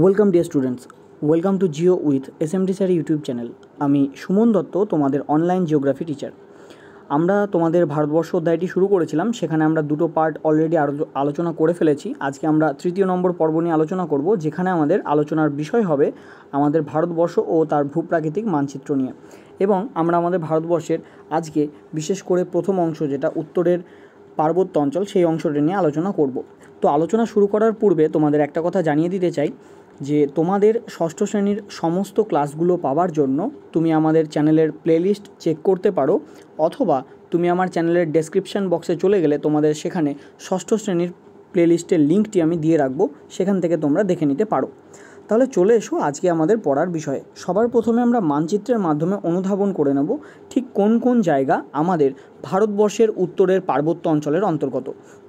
welcome dear students welcome to geo with S M D sir YouTube channel আমি সুমন দত্ত তোমাদের online geography teacher আমরা তোমাদের ভারতবর্ষ অধ্যায়টি শুরু করেছিলাম সেখানে আমরা দুটো পার্ট অলরেডি আলোচনা করে ফেলেছি আজকে আমরা তৃতীয় নম্বর পর্ব নিয়ে আলোচনা করব যেখানে আমাদের আলোচনার বিষয় হবে আমাদের ভারতবর্ষ ও তার ভূপ্রাকৃতিক মানচিত্র নিয়ে এবং আমরা আমাদের ভারতবর্ষের আজকে বিশেষ করে প্রথম অংশ যেটা উত্তরের পার্বত্য অঞ্চল সেই অংশটি নিয়ে আলোচনা করব তো আলোচনা শুরু করার পূর্বে তোমাদের একটা কথা জানিয়ে দিতে চাই যে তোমাদের ষষ্ঠ শ্রেণীর সমস্ত ক্লাসগুলো পাওয়ার জন্য তুমি আমাদের চ্যানেলের প্লেলিস্ট চেক করতে পারো অথবা তুমি আমার চ্যানেলের ডেসক্রিপশান বক্সে চলে গেলে তোমাদের সেখানে ষষ্ঠ শ্রেণীর প্লেলিস্টের লিঙ্কটি আমি দিয়ে রাখবো সেখান থেকে তোমরা দেখে নিতে পারো তাহলে চলে এসো আজকে আমাদের পড়ার বিষয়ে সবার প্রথমে আমরা মানচিত্রের মাধ্যমে অনুধাবন করে নেব ঠিক কোন কোন জায়গা আমাদের ভারতবর্ষের উত্তরের পার্বত্য অঞ্চলের অন্তর্গত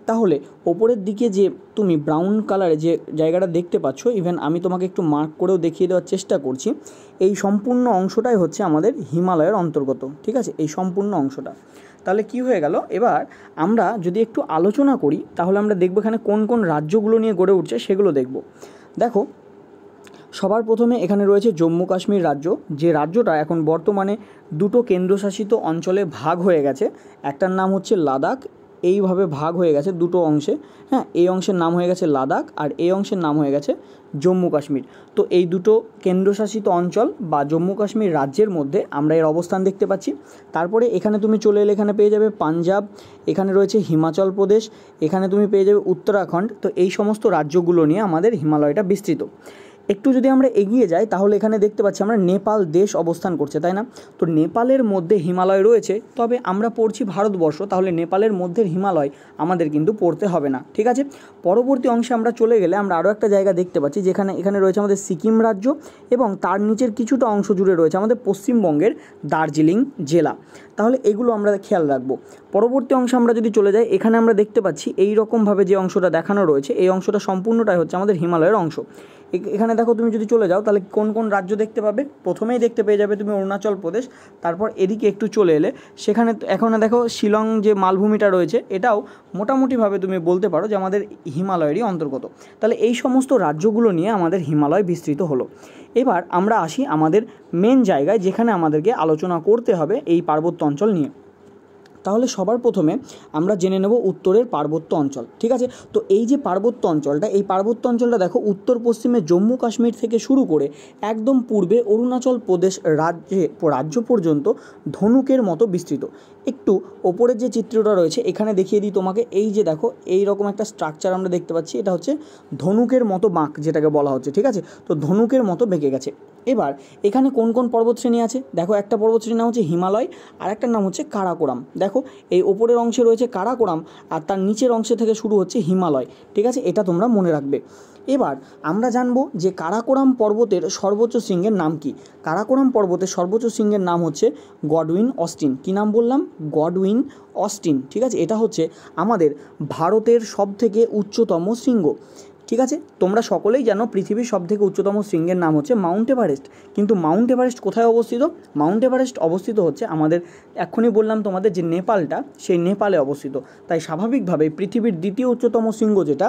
তাহলে ওপরের দিকে যে তুমি ব্রাউন কালারে যে জায়গাটা দেখতে পাচ্ছ ইভেন আমি তোমাকে একটু মার্ক করেও দেখিয়ে দেওয়ার চেষ্টা করছি এই সম্পূর্ণ অংশটাই হচ্ছে আমাদের হিমালয়ের অন্তর্গত ঠিক আছে এই সম্পূর্ণ অংশটা তাহলে কি হয়ে গেল এবার আমরা যদি একটু আলোচনা করি তাহলে আমরা দেখবো এখানে কোন কোন রাজ্যগুলো নিয়ে গড়ে উঠছে সেগুলো দেখব দেখো সবার প্রথমে এখানে রয়েছে জম্মু কাশ্মীর রাজ্য যে রাজ্যটা এখন বর্তমানে দুটো কেন্দ্রশাসিত অঞ্চলে ভাগ হয়ে গেছে একটার নাম হচ্ছে লাদাখ এইভাবে ভাগ হয়ে গেছে দুটো অংশে হ্যাঁ এই অংশের নাম হয়ে গেছে লাদাখ আর এই অংশের নাম হয়ে গেছে জম্মু কাশ্মীর তো এই দুটো কেন্দ্রশাসিত অঞ্চল বা জম্মু কাশ্মীর রাজ্যের মধ্যে আমরা এর অবস্থান দেখতে পাচ্ছি তারপরে এখানে তুমি চলে এলে এখানে পেয়ে যাবে পাঞ্জাব এখানে রয়েছে হিমাচল প্রদেশ এখানে তুমি পেয়ে যাবে উত্তরাখণ্ড তো এই সমস্ত রাজ্যগুলো নিয়ে আমাদের হিমালয়টা বিস্তৃত একটু যদি আমরা এগিয়ে যাই তাহলে এখানে দেখতে পাচ্ছি আমরা নেপাল দেশ অবস্থান করছে তাই না তো নেপালের মধ্যে হিমালয় রয়েছে তবে আমরা পড়ছি ভারতবর্ষ তাহলে নেপালের মধ্যে হিমালয় আমাদের কিন্তু পড়তে হবে না ঠিক আছে পরবর্তী অংশে আমরা চলে গেলে আমরা আরও একটা জায়গা দেখতে পাচ্ছি যেখানে এখানে রয়েছে আমাদের সিকিম রাজ্য এবং তার নিচের কিছুটা অংশ জুড়ে রয়েছে আমাদের পশ্চিমবঙ্গের দার্জিলিং জেলা তাহলে এগুলো আমরা খেয়াল রাখবো পরবর্তী অংশে আমরা যদি চলে যাই এখানে আমরা দেখতে পাচ্ছি এই রকমভাবে যে অংশটা দেখানো রয়েছে এই অংশটা সম্পূর্ণটাই হচ্ছে আমাদের হিমালয়ের অংশ এখানে দেখো তুমি যদি চলে যাও তাহলে কোন কোন রাজ্য দেখতে পাবে প্রথমেই দেখতে পেয়ে যাবে তুমি অরুণাচল প্রদেশ তারপর এদিকে একটু চলে এলে সেখানে এখানে দেখো শিলং যে মালভূমিটা রয়েছে এটাও মোটামুটিভাবে তুমি বলতে পারো যে আমাদের হিমালয়েরই অন্তর্গত তাহলে এই সমস্ত রাজ্যগুলো নিয়ে আমাদের হিমালয় বিস্তৃত হলো এবার আমরা আসি আমাদের মেন জায়গায় যেখানে আমাদেরকে আলোচনা করতে হবে এই পার্বত্য অঞ্চল নিয়ে তাহলে সবার প্রথমে আমরা জেনে নেব উত্তরের পার্বত্য অঞ্চল ঠিক আছে তো এই যে পার্বত্য অঞ্চলটা এই পার্বত্য অঞ্চলটা দেখো উত্তর পশ্চিমে জম্মু কাশ্মীর থেকে শুরু করে একদম পূর্বে অরুণাচল প্রদেশ রাজ্যে রাজ্য পর্যন্ত ধনুকের মতো বিস্তৃত একটু ওপরের যে চিত্রটা রয়েছে এখানে দেখিয়ে দিই তোমাকে এই যে দেখো এই রকম একটা স্ট্রাকচার আমরা দেখতে পাচ্ছি এটা হচ্ছে ধনুকের মতো বাঁক যেটাকে বলা হচ্ছে ঠিক আছে তো ধনুকের মতো বেঁকে গেছে এবার এখানে কোন কোন পর্বতশ্রেণী আছে দেখো একটা পর্বতশ্রেণীর নাম হচ্ছে হিমালয় আর একটার নাম হচ্ছে কারাকোরাম দেখো এই ওপরের অংশে রয়েছে কারাকোরাম আর তার নিচের অংশে থেকে শুরু হচ্ছে হিমালয় ঠিক আছে এটা তোমরা মনে রাখবে এবার আমরা জানবো যে কারাকোরাম পর্বতের সর্বোচ্চ শৃঙ্গের নাম কি কারাকোরাম পর্বতের সর্বোচ্চ শৃঙ্গের নাম হচ্ছে গডউইন অস্টিন কি নাম বললাম গডউইন অস্টিন ঠিক আছে এটা হচ্ছে আমাদের ভারতের সবথেকে উচ্চতম শৃঙ্গ ঠিক আছে তোমরা সকলেই জানো পৃথিবীর সবথেকে উচ্চতম শৃঙ্গের নাম হচ্ছে মাউন্ট এভারেস্ট কিন্তু মাউন্ট এভারেস্ট কোথায় অবস্থিত মাউন্ট এভারেস্ট অবস্থিত হচ্ছে আমাদের এখনই বললাম তোমাদের যে নেপালটা সেই নেপালে অবস্থিত তাই স্বাভাবিকভাবে পৃথিবীর দ্বিতীয় উচ্চতম শৃঙ্গ যেটা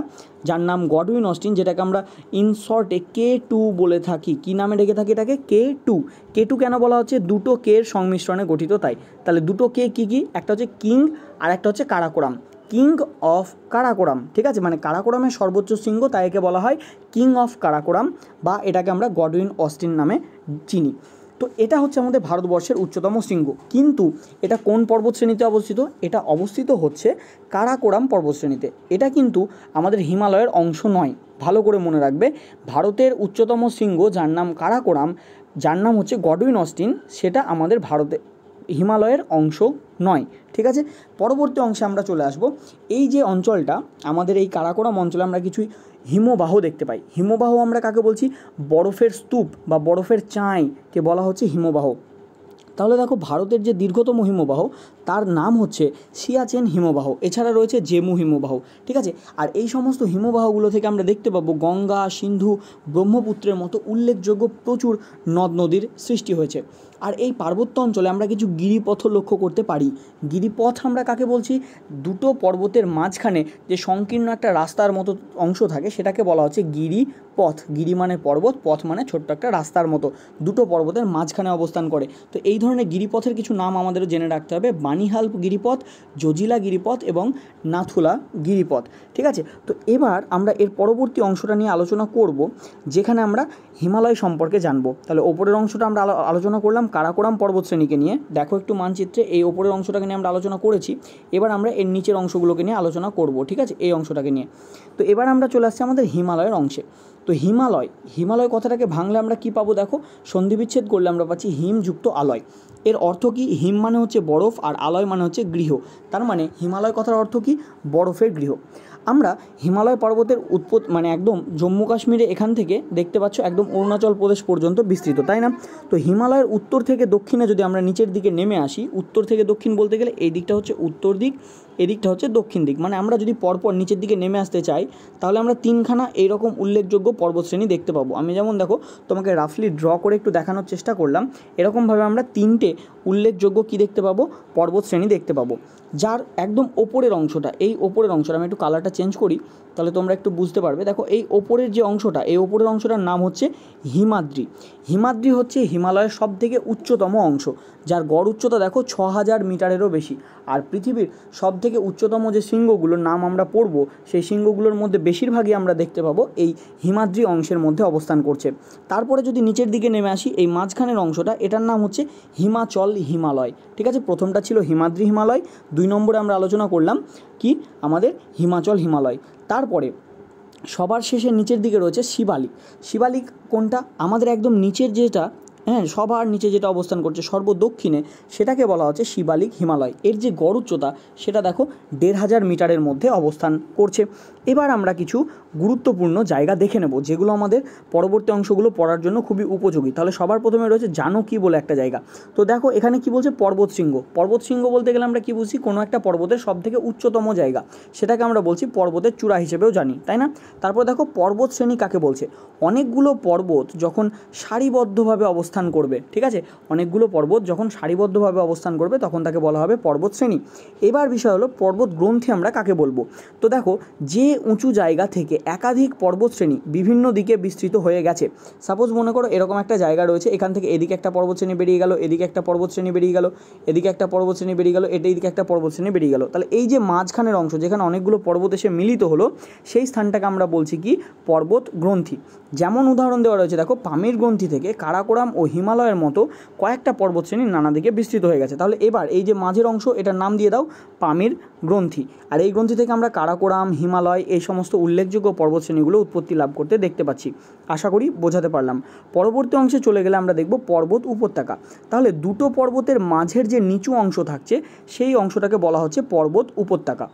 যার নাম গডউইন অস্টিন যেটাকে আমরা ইনশর্টে কে টু বলে থাকি কী নামে ডেকে থাকি এটাকে কে টু কে টু কেন বলা হচ্ছে দুটো কে এর সংমিশ্রণে গঠিত তাই তাহলে দুটো কে কী কী একটা হচ্ছে কিং আর একটা হচ্ছে কারাকোরাম কিং অফ কারাকোরাম ঠিক আছে মানে কারাকোরামের সর্বোচ্চ শৃঙ্গ তাই একে বলা হয় কিং অফ কারাকোরাম বা এটাকে আমরা গডউইন অস্টিন নামে চিনি তো এটা হচ্ছে আমাদের ভারতবর্ষের উচ্চতম শৃঙ্গ কিন্তু এটা কোন পর্বতশ্রেণীতে অবস্থিত এটা অবস্থিত হচ্ছে কারাকোরাম পর্বতশ্রেণীতে এটা কিন্তু আমাদের হিমালয়ের অংশ নয় ভালো করে মনে রাখবে ভারতের উচ্চতম শৃঙ্গ যার নাম কারাকোরাম যার নাম হচ্ছে গডউইন অস্টিন সেটা আমাদের ভারতে হিমালয়ের অংশ নয় ঠিক আছে পরবর্তী অংশে আমরা চলে আসব এই যে অঞ্চলটা আমাদের এই কারাকোরাম অঞ্চলে আমরা কিছুই হিমবাহ দেখতে পাই হিমবাহ আমরা কাকে বলছি বরফের স্তূপ বা বরফের চাঁইকে বলা হচ্ছে হিমবাহ তাহলে দেখো ভারতের যে দীর্ঘতম হিমবাহ তার নাম হচ্ছে সিয়াচেন হিমবাহ এছাড়া রয়েছে জেমু হিমবাহ ঠিক আছে আর এই সমস্ত হিমবাহগুলো থেকে আমরা দেখতে পাবো গঙ্গা সিন্ধু ব্রহ্মপুত্রের মতো উল্লেখযোগ্য প্রচুর নদ নদীর সৃষ্টি হয়েছে আর এই পার্বত্য অঞ্চলে আমরা কিছু গিরিপথও লক্ষ্য করতে পারি গিরিপথ আমরা কাকে বলছি দুটো পর্বতের মাঝখানে যে সংকীর্ণ একটা রাস্তার মতো অংশ থাকে সেটাকে বলা হচ্ছে গিরিপথ গিরি মানে পর্বত পথ মানে ছোট্ট একটা রাস্তার মতো দুটো পর্বতের মাঝখানে অবস্থান করে তো এই ধরনের গিরিপথের কিছু নাম আমাদের জেনে রাখতে হবে বানিহাল গিরিপথ জজিলা গিরিপথ এবং নাথুলা গিরিপথ ঠিক আছে তো এবার আমরা এর পরবর্তী অংশটা নিয়ে আলোচনা করব যেখানে আমরা হিমালয় সম্পর্কে জানবো তাহলে ওপরের অংশটা আমরা আলোচনা করলাম কারাকোরাম পর্বতশ্রেণীকে নিয়ে দেখো একটু মানচিত্রে এই ওপরের অংশটাকে নিয়ে আমরা আলোচনা করেছি এবার আমরা এর নিচের অংশগুলোকে নিয়ে আলোচনা করব ঠিক আছে এই অংশটাকে নিয়ে তো এবার আমরা চলে আসছি আমাদের হিমালয়ের অংশে তো হিমালয় হিমালয় কথাটাকে ভাঙলে আমরা কি পাবো দেখো সন্ধিবিচ্ছেদ করলে আমরা পাচ্ছি হিমযুক্ত আলয় এর অর্থ কি হিম মানে হচ্ছে বরফ আর আলয় মানে হচ্ছে গৃহ তার মানে হিমালয় কথার অর্থ কি বরফের গৃহ আমরা হিমালয় পর্বতের উৎপত মানে একদম জম্মু কাশ্মীরে এখান থেকে দেখতে পাচ্ছ একদম অরুণাচল প্রদেশ পর্যন্ত বিস্তৃত তাই না তো হিমালয়ের উত্তর থেকে দক্ষিণে যদি আমরা নিচের দিকে নেমে আসি উত্তর থেকে দক্ষিণ বলতে গেলে এই দিকটা হচ্ছে উত্তর দিক এদিকটা হচ্ছে দক্ষিণ দিক মানে আমরা যদি পরপর নিচের দিকে নেমে আসতে চাই তাহলে আমরা তিনখানা এইরকম উল্লেখযোগ্য পর্বতশ্রেণী দেখতে পাবো আমি যেমন দেখো তোমাকে রাফলি ড্র করে একটু দেখানোর চেষ্টা করলাম এরকমভাবে আমরা তিনটে উল্লেখযোগ্য কি দেখতে পাবো পর্বতশ্রেণী দেখতে পাবো যার একদম ওপরের অংশটা এই ওপরের অংশটা আমি একটু কালারটা চেঞ্জ করি তাহলে তোমরা একটু বুঝতে পারবে দেখো এই ওপরের যে অংশটা এই ওপরের অংশটার নাম হচ্ছে হিমাদ্রি হিমাদ্রি হচ্ছে হিমালয়ের সব থেকে উচ্চতম অংশ যার গড় উচ্চতা দেখো ছ হাজার মিটারেরও বেশি আর পৃথিবীর সব থেকে উচ্চতম যে শৃঙ্গগুলোর নাম আমরা পড়ব সেই শৃঙ্গগুলোর মধ্যে বেশিরভাগই আমরা দেখতে পাবো এই হিমাদ্রি অংশের মধ্যে অবস্থান করছে তারপরে যদি নিচের দিকে নেমে আসি এই মাঝখানের অংশটা এটার নাম হচ্ছে হিমাচল হিমালয় ঠিক আছে প্রথমটা ছিল হিমাদ্রি হিমালয় দুই নম্বরে আমরা আলোচনা করলাম কি আমাদের হিমাচল হিমালয় তারপরে সবার শেষে নিচের দিকে রয়েছে শিবালিক শিবালিক কোনটা আমাদের একদম নিচের যেটা হ্যাঁ সবার নিচে যেটা অবস্থান করছে সর্বদক্ষিণে সেটাকে বলা হচ্ছে শিবালিক হিমালয় এর যে গড় উচ্চতা সেটা দেখো দেড় হাজার মিটারের মধ্যে অবস্থান করছে এবার আমরা কিছু গুরুত্বপূর্ণ জায়গা দেখে নেব যেগুলো আমাদের পরবর্তী অংশগুলো পড়ার জন্য খুবই উপযোগী তাহলে সবার প্রথমে রয়েছে জানকী বলে একটা জায়গা তো দেখো এখানে কি বলছে পর্বত শৃঙ্গ পর্বত শৃঙ্গ বলতে গেলে আমরা কি বুঝি কোনো একটা পর্বতের সবথেকে উচ্চতম জায়গা সেটাকে আমরা বলছি পর্বতের চূড়া হিসেবেও জানি তাই না তারপর দেখো পর্বত শ্রেণী কাকে বলছে অনেকগুলো পর্বত যখন সারিবদ্ধভাবে অবস্থান করবে ঠিক আছে অনেকগুলো পর্বত যখন সারিবদ্ধভাবে অবস্থান করবে তখন তাকে বলা হবে পর্বত শ্রেণী এবার বিষয় হলো পর্বত গ্রন্থি আমরা কাকে বলবো তো দেখো যে উঁচু জায়গা থেকে একাধিক পর্বতশ্রেণী বিভিন্ন দিকে বিস্তৃত হয়ে গেছে সাপোজ মনে করো এরকম একটা জায়গা রয়েছে এখান থেকে এদিকে একটা পর্বতশ্রেণী বেরিয়ে গেল এদিকে একটা পর্বতশ্রেণী বেরিয়ে গেল এদিকে একটা পর্বতশ্রেণী বেরিয়ে গেল এটা এদিকে একটা পর্বতশ্রেণী বেরিয়ে গেল তাহলে এই যে মাঝখানের অংশ যেখানে অনেকগুলো পর্বত এসে মিলিত হলো সেই স্থানটাকে আমরা বলছি কি পর্বত গ্রন্থি যেমন উদাহরণ দেওয়া রয়েছে দেখো পামির গ্রন্থি থেকে কারাকোরাম ও হিমালয়ের মতো কয়েকটা পর্বতশ্রেণী নানা দিকে বিস্তৃত হয়ে গেছে তাহলে এবার এই যে মাঝের অংশ এটার নাম দিয়ে দাও পামির গ্রন্থি আর এই গ্রন্থি থেকে আমরা কারাকোরাম হিমালয় এই সমস্ত উল্লেখযোগ্য পর্বতশ্রেণীগুলো উৎপত্তি লাভ করতে দেখতে পাচ্ছি আশা করি বোঝাতে পারলাম পরবর্তী অংশে চলে গেলে আমরা দেখব পর্বত উপত্যকা তাহলে দুটো পর্বতের মাঝের যে নিচু অংশ থাকছে সেই অংশটাকে বলা হচ্ছে পর্বত উপত্যকা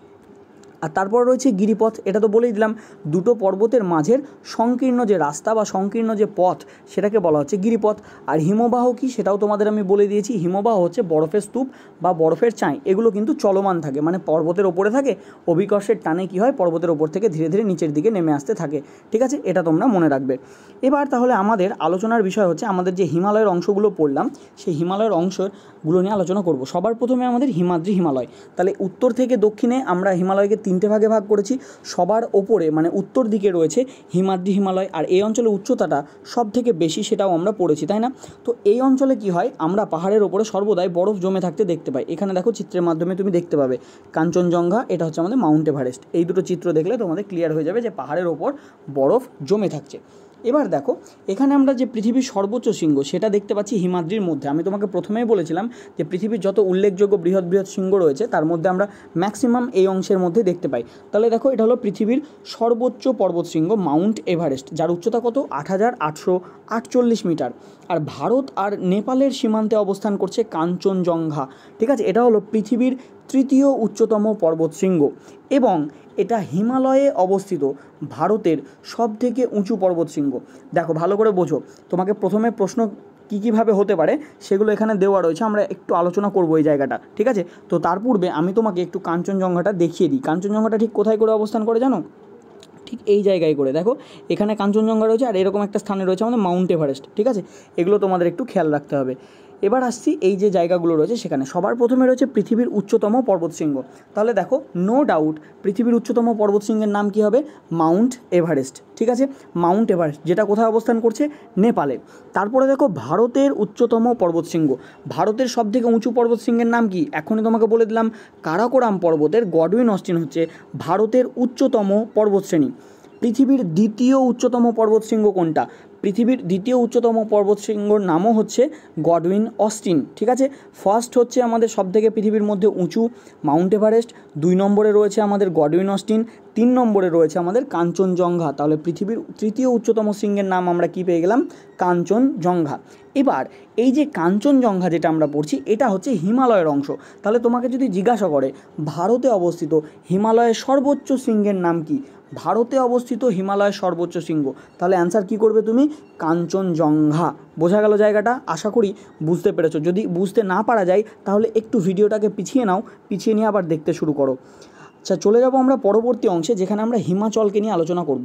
আর তারপর রয়েছে গিরিপথ এটা তো বলেই দিলাম দুটো পর্বতের মাঝের সংকীর্ণ যে রাস্তা বা সংকীর্ণ যে পথ সেটাকে বলা হচ্ছে গিরিপথ আর হিমবাহ কি সেটাও তোমাদের আমি বলে দিয়েছি হিমবাহ হচ্ছে বরফের স্তূপ বা বরফের চাঁই এগুলো কিন্তু চলমান থাকে মানে পর্বতের ওপরে থাকে অভিকর্ষের টানে কি হয় পর্বতের ওপর থেকে ধীরে ধীরে নিচের দিকে নেমে আসতে থাকে ঠিক আছে এটা তোমরা মনে রাখবে এবার তাহলে আমাদের আলোচনার বিষয় হচ্ছে আমাদের যে হিমালয়ের অংশগুলো পড়লাম সেই হিমালয়ের অংশগুলো নিয়ে আলোচনা করব সবার প্রথমে আমাদের হিমাদ্রি হিমালয় তাহলে উত্তর থেকে দক্ষিণে আমরা হিমালয়কে তিনটে ভাগে ভাগ করেছি সবার ওপরে মানে উত্তর দিকে রয়েছে হিমাদ্রি হিমালয় আর এই অঞ্চলের উচ্চতাটা সব থেকে বেশি সেটাও আমরা পড়েছি তাই না তো এই অঞ্চলে কি হয় আমরা পাহাড়ের ওপরে সর্বদাই বরফ জমে থাকতে দেখতে পাই এখানে দেখো চিত্রের মাধ্যমে তুমি দেখতে পাবে কাঞ্চনজঙ্ঘা এটা হচ্ছে আমাদের মাউন্ট এভারেস্ট এই দুটো চিত্র দেখলে তোমাদের ক্লিয়ার হয়ে যাবে যে পাহাড়ের ওপর বরফ জমে থাকছে এবার দেখো এখানে আমরা যে পৃথিবীর সর্বোচ্চ শৃঙ্গ সেটা দেখতে পাচ্ছি হিমাদ্রির মধ্যে আমি তোমাকে প্রথমেই বলেছিলাম যে পৃথিবীর যত উল্লেখযোগ্য বৃহৎ বৃহৎ শৃঙ্গ রয়েছে তার মধ্যে আমরা ম্যাক্সিমাম এই অংশের মধ্যে দেখতে পাই তাহলে দেখো এটা হলো পৃথিবীর সর্বোচ্চ পর্বত শৃঙ্গ মাউন্ট এভারেস্ট যার উচ্চতা কত আট হাজার আটচল্লিশ মিটার আর ভারত আর নেপালের সীমান্তে অবস্থান করছে কাঞ্চনজঙ্ঘা ঠিক আছে এটা হলো পৃথিবীর তৃতীয় উচ্চতম পর্বতশৃঙ্গ এবং এটা হিমালয়ে অবস্থিত ভারতের সব থেকে উঁচু পর্বতশৃঙ্গ দেখো ভালো করে বোঝো তোমাকে প্রথমে প্রশ্ন কী কীভাবে হতে পারে সেগুলো এখানে দেওয়া রয়েছে আমরা একটু আলোচনা করবো এই জায়গাটা ঠিক আছে তো তার পূর্বে আমি তোমাকে একটু কাঞ্চনজঙ্ঘাটা দেখিয়ে দিই কাঞ্চনজঙ্ঘাটা ঠিক কোথায় করে অবস্থান করে জানো ঠিক এই জায়গায় করে দেখো এখানে কাঞ্চনজঙ্ঘা রয়েছে আর এরকম একটা স্থানে রয়েছে আমাদের মাউন্ট এভারেস্ট ঠিক আছে এগুলো তোমাদের একটু খেয়াল রাখতে হবে এবার আসছি এই যে জায়গাগুলো রয়েছে সেখানে সবার প্রথমে রয়েছে পৃথিবীর উচ্চতম পর্বতশৃঙ্গ তাহলে দেখো নো ডাউট পৃথিবীর উচ্চতম পর্বতশৃঙ্গের নাম কী হবে মাউন্ট এভারেস্ট ঠিক আছে মাউন্ট এভারেস্ট যেটা কোথায় অবস্থান করছে নেপালে তারপরে দেখো ভারতের উচ্চতম পর্বতশৃঙ্গ ভারতের সবথেকে উঁচু পর্বতশৃঙ্গের নাম কি এখনই তোমাকে বলে দিলাম কারাকোরাম পর্বতের গডউইন অস্টিন হচ্ছে ভারতের উচ্চতম পর্বতশ্রেণী পৃথিবীর দ্বিতীয় উচ্চতম পর্বতশৃঙ্গ কোনটা পৃথিবীর দ্বিতীয় উচ্চতম পর্বতশৃঙ্গর নামও হচ্ছে গডউইন অস্টিন ঠিক আছে ফার্স্ট হচ্ছে আমাদের সবথেকে পৃথিবীর মধ্যে উঁচু মাউন্ট এভারেস্ট দুই নম্বরে রয়েছে আমাদের গডউইন অস্টিন তিন নম্বরে রয়েছে আমাদের কাঞ্চনজঙ্ঘা তাহলে পৃথিবীর তৃতীয় উচ্চতম শৃঙ্গের নাম আমরা কি পেয়ে গেলাম কাঞ্চনজঙ্ঘা এবার এই যে কাঞ্চনজঙ্ঘা যেটা আমরা পড়ছি এটা হচ্ছে হিমালয়ের অংশ তাহলে তোমাকে যদি জিজ্ঞাসা করে ভারতে অবস্থিত হিমালয়ের সর্বোচ্চ শৃঙ্গের নাম কি ভারতে অবস্থিত হিমালয়ের সর্বোচ্চ শৃঙ্গ তাহলে অ্যান্সার কি করবে তুমি কাঞ্চনজঙ্ঘা বোঝা গেল জায়গাটা আশা করি বুঝতে পেরেছো যদি বুঝতে না পারা যায় তাহলে একটু ভিডিওটাকে পিছিয়ে নাও পিছিয়ে নিয়ে আবার দেখতে শুরু করো আচ্ছা চলে যাব আমরা পরবর্তী অংশে যেখানে আমরা হিমাচলকে নিয়ে আলোচনা করব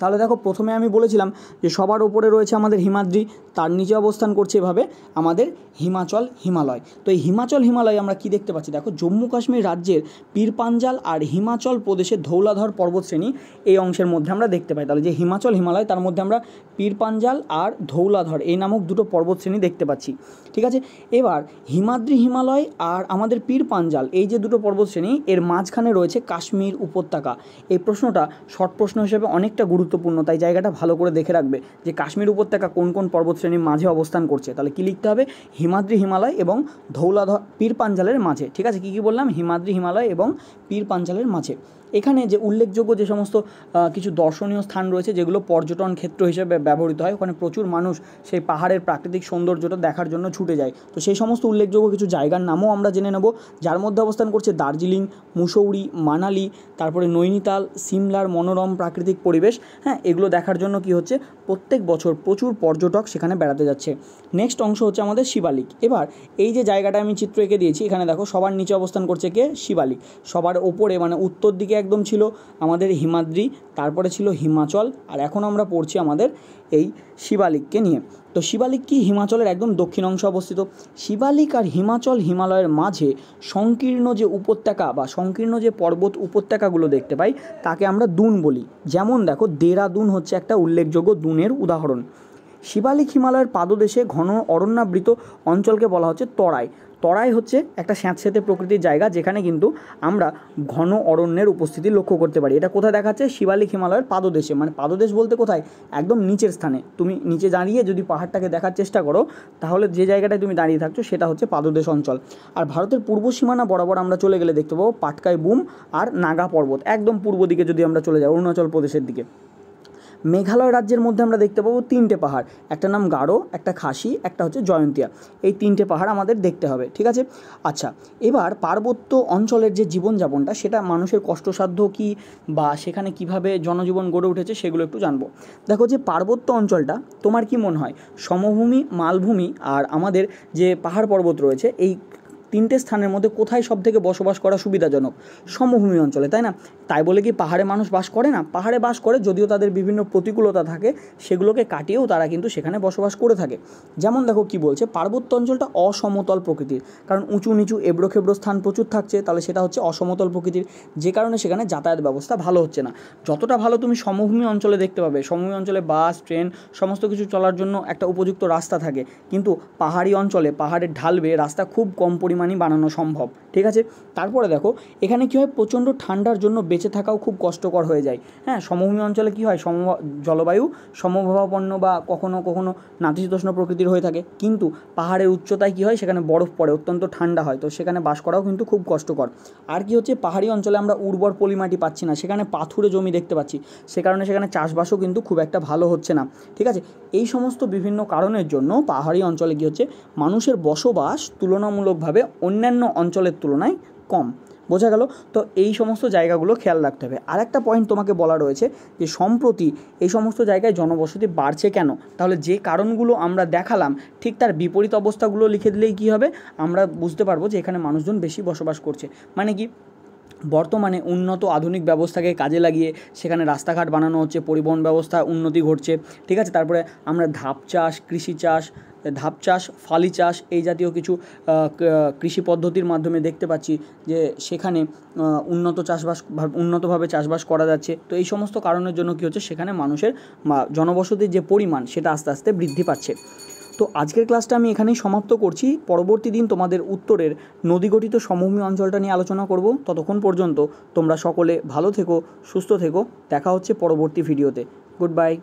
তাহলে দেখো প্রথমে আমি বলেছিলাম যে সবার ওপরে রয়েছে আমাদের হিমাদ্রি তার নিচে অবস্থান করছে এভাবে আমাদের হিমাচল হিমালয় তো এই হিমাচল হিমালয় আমরা কি দেখতে পাচ্ছি দেখো জম্মু কাশ্মীর রাজ্যের পীরপাঞ্জাল আর হিমাচল প্রদেশের ধৌলাধর পর্বতশ্রেণী এই অংশের মধ্যে আমরা দেখতে পাই তাহলে যে হিমাচল হিমালয় তার মধ্যে আমরা পীরপাঞ্জাল আর ধৌলাধর এই নামক দুটো পর্বতশ্রেণী দেখতে পাচ্ছি ঠিক আছে এবার হিমাদ্রি হিমালয় আর আমাদের পীরপাঞ্জাল এই যে দুটো পর্বতশ্রেণী এর মাঝখানে রয়েছে কাশ্মীর উপত্যকা এই প্রশ্নটা শর্ট প্রশ্ন হিসেবে অনেকটা গুরুত্বপূর্ণ তাই জায়গাটা ভালো করে দেখে রাখবে যে কাশ্মীর উপত্যকা কোন কোন পর্বতশ্রেণীর মাঝে অবস্থান করছে তাহলে কী লিখতে হবে হিমাদ্রি হিমালয় এবং ধৌলাধ পীর পাঞ্জালের মাঝে ঠিক আছে কী কী বললাম হিমাদ্রি হিমালয় এবং পীর পাঞ্জালের মাঝে এখানে যে উল্লেখযোগ্য যে সমস্ত কিছু দর্শনীয় স্থান রয়েছে যেগুলো পর্যটন ক্ষেত্র হিসেবে ব্যবহৃত হয় ওখানে প্রচুর মানুষ সেই পাহাড়ের প্রাকৃতিক সৌন্দর্যটা দেখার জন্য ছুটে যায় তো সেই সমস্ত উল্লেখযোগ্য কিছু জায়গার নামও আমরা জেনে নেব যার মধ্যে অবস্থান করছে দার্জিলিং মুসৌরি মানালি তারপরে নৈনিতাল সিমলার মনোরম প্রাকৃতিক পরিবেশ হ্যাঁ এগুলো দেখার জন্য কি হচ্ছে প্রত্যেক বছর প্রচুর পর্যটক সেখানে বেড়াতে যাচ্ছে নেক্সট অংশ হচ্ছে আমাদের শিবালিক এবার এই যে জায়গাটা আমি চিত্র এঁকে দিয়েছি এখানে দেখো সবার নিচে অবস্থান করছে কে শিবালিক সবার ওপরে মানে উত্তর দিকে একদম ছিল আমাদের হিমাদ্রি তারপরে ছিল হিমাচল আর এখন আমরা পড়ছি আমাদের এই শিবালিককে নিয়ে তো শিবালিক কি হিমাচলের একদম দক্ষিণ অংশে অবস্থিত শিবালিক আর হিমাচল হিমালয়ের মাঝে সংকীর্ণ যে উপত্যকা বা সংকীর্ণ যে পর্বত উপত্যকাগুলো দেখতে পাই তাকে আমরা দুন বলি যেমন দেখো দেরাদুন হচ্ছে একটা উল্লেখযোগ্য দুনের উদাহরণ শিবালিক হিমালয়ের পাদদেশে ঘন অরণ্যাবৃত অঞ্চলকে বলা হচ্ছে তরাই তরাই হচ্ছে একটা স্যাঁতস্যাঁতে প্রকৃতির জায়গা যেখানে কিন্তু আমরা ঘন অরণ্যের উপস্থিতি লক্ষ্য করতে পারি এটা কোথায় দেখাচ্ছে শিবালিক হিমালয়ের পাদদেশে মানে পাদদেশ বলতে কোথায় একদম নিচের স্থানে তুমি নিচে দাঁড়িয়ে যদি পাহাড়টাকে দেখার চেষ্টা করো তাহলে যে জায়গাটায় তুমি দাঁড়িয়ে থাকছো সেটা হচ্ছে পাদদেশ অঞ্চল আর ভারতের পূর্ব সীমানা বরাবর আমরা চলে গেলে দেখতে পাবো পাটকাই বুম আর নাগা পর্বত একদম পূর্ব দিকে যদি আমরা চলে যাই অরুণাচল প্রদেশের দিকে মেঘালয় রাজ্যের মধ্যে আমরা দেখতে পাবো তিনটে পাহাড় একটা নাম গাঢ় একটা খাসি একটা হচ্ছে জয়ন্তিয়া এই তিনটে পাহাড় আমাদের দেখতে হবে ঠিক আছে আচ্ছা এবার পার্বত্য অঞ্চলের যে জীবনযাপনটা সেটা মানুষের কষ্টসাধ্য কি বা সেখানে কিভাবে জনজীবন গড়ে উঠেছে সেগুলো একটু জানবো দেখো যে পার্বত্য অঞ্চলটা তোমার কি মনে হয় সমভূমি মালভূমি আর আমাদের যে পাহাড় পর্বত রয়েছে এই তিনটে স্থানের মধ্যে কোথায় সব থেকে বসবাস করা সুবিধাজনক সমভূমি অঞ্চলে তাই না তাই বলে কি পাহাড়ে মানুষ বাস করে না পাহাড়ে বাস করে যদিও তাদের বিভিন্ন প্রতিকূলতা থাকে সেগুলোকে কাটিয়েও তারা কিন্তু সেখানে বসবাস করে থাকে যেমন দেখো কি বলছে পার্বত্য অঞ্চলটা অসমতল প্রকৃতির কারণ উঁচু নিচু এবড়ো খেবড়ো স্থান প্রচুর থাকছে তাহলে সেটা হচ্ছে অসমতল প্রকৃতির যে কারণে সেখানে যাতায়াত ব্যবস্থা ভালো হচ্ছে না যতটা ভালো তুমি সমভূমি অঞ্চলে দেখতে পাবে সমভূমি অঞ্চলে বাস ট্রেন সমস্ত কিছু চলার জন্য একটা উপযুক্ত রাস্তা থাকে কিন্তু পাহাড়ি অঞ্চলে পাহাড়ের ঢালবে রাস্তা খুব কম পরিমাণ পরিমাণই বানানো সম্ভব ঠিক আছে তারপরে দেখো এখানে কী হয় প্রচণ্ড ঠান্ডার জন্য বেঁচে থাকাও খুব কষ্টকর হয়ে যায় হ্যাঁ সমভূমি অঞ্চলে কী হয় সম জলবায়ু সমভাবাপন্ন বা কখনো কখনো নাতিশীতোষ্ণ প্রকৃতির হয়ে থাকে কিন্তু পাহাড়ের উচ্চতায় কী হয় সেখানে বরফ পড়ে অত্যন্ত ঠান্ডা হয় তো সেখানে বাস করাও কিন্তু খুব কষ্টকর আর কি হচ্ছে পাহাড়ি অঞ্চলে আমরা উর্বর পলিমাটি পাচ্ছি না সেখানে পাথুরে জমি দেখতে পাচ্ছি সে কারণে সেখানে চাষবাসও কিন্তু খুব একটা ভালো হচ্ছে না ঠিক আছে এই সমস্ত বিভিন্ন কারণের জন্য পাহাড়ি অঞ্চলে কী হচ্ছে মানুষের বসবাস তুলনামূলকভাবে অন্যান্য অঞ্চলের তুলনায় কম বোঝা গেল তো এই সমস্ত জায়গাগুলো খেয়াল রাখতে হবে আর একটা পয়েন্ট তোমাকে বলা রয়েছে যে সম্প্রতি এই সমস্ত জায়গায় জনবসতি বাড়ছে কেন তাহলে যে কারণগুলো আমরা দেখালাম ঠিক তার বিপরীত অবস্থাগুলো লিখে দিলেই কী হবে আমরা বুঝতে পারবো যে এখানে মানুষজন বেশি বসবাস করছে মানে কি বর্তমানে উন্নত আধুনিক ব্যবস্থাকে কাজে লাগিয়ে সেখানে রাস্তাঘাট বানানো হচ্ছে পরিবহন ব্যবস্থার উন্নতি ঘটছে ঠিক আছে তারপরে আমরা ধাপ চাষ কৃষি চাষ ধাপ চাষ ফালি চাষ এই জাতীয় কিছু কৃষি পদ্ধতির মাধ্যমে দেখতে পাচ্ছি যে সেখানে উন্নত চাষবাস উন্নতভাবে চাষবাস করা যাচ্ছে তো এই সমস্ত কারণের জন্য কী হচ্ছে সেখানে মানুষের জনবসতির যে পরিমাণ সেটা আস্তে আস্তে বৃদ্ধি পাচ্ছে তো আজকের ক্লাসটা আমি এখানেই সমাপ্ত করছি পরবর্তী দিন তোমাদের উত্তরের নদী গঠিত সমভূমি অঞ্চলটা নিয়ে আলোচনা করব ততক্ষণ পর্যন্ত তোমরা সকলে ভালো থেকো সুস্থ থেকো দেখা হচ্ছে পরবর্তী ভিডিওতে গুড বাই